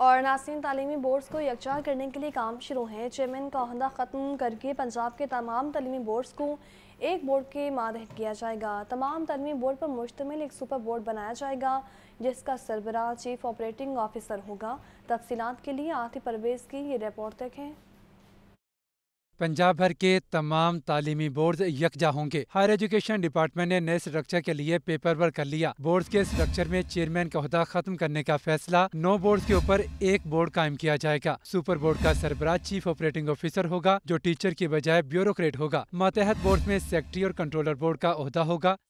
और नासन तलीमी बोर्ड्स को यकजा करने के लिए काम शुरू है चेयरमैन का अहदा ख़त्म करके पंजाब के तमाम तलीमी बोर्ड्स को एक बोर्ड के मातहत किया जाएगा तमाम तलमी बोर्ड पर मुश्तमिल एक सुपर बोर्ड बनाया जाएगा जिसका सरबराह चीफ ऑपरेटिंग ऑफिसर होगा तफसीत के लिए आती परवेज़ की ये रिपोर्ट तक पंजाब भर के तमाम तालीमी बोर्ड यकजा होंगे हायर एजुकेशन डिपार्टमेंट ने नए स्ट्रक्चर के लिए पेपर वर्क कर लिया बोर्ड के स्ट्रक्चर में चेयरमैन का अहदा खत्म करने का फैसला नौ बोर्ड के ऊपर एक बोर्ड कायम किया जाएगा सुपर बोर्ड का सरबराह चीफ ऑपरेटिंग ऑफिसर होगा जो टीचर की बजाय ब्यूरोक्रेट होगा मातहत बोर्ड में सेक्रेटरी और कंट्रोलर बोर्ड का अहदा होगा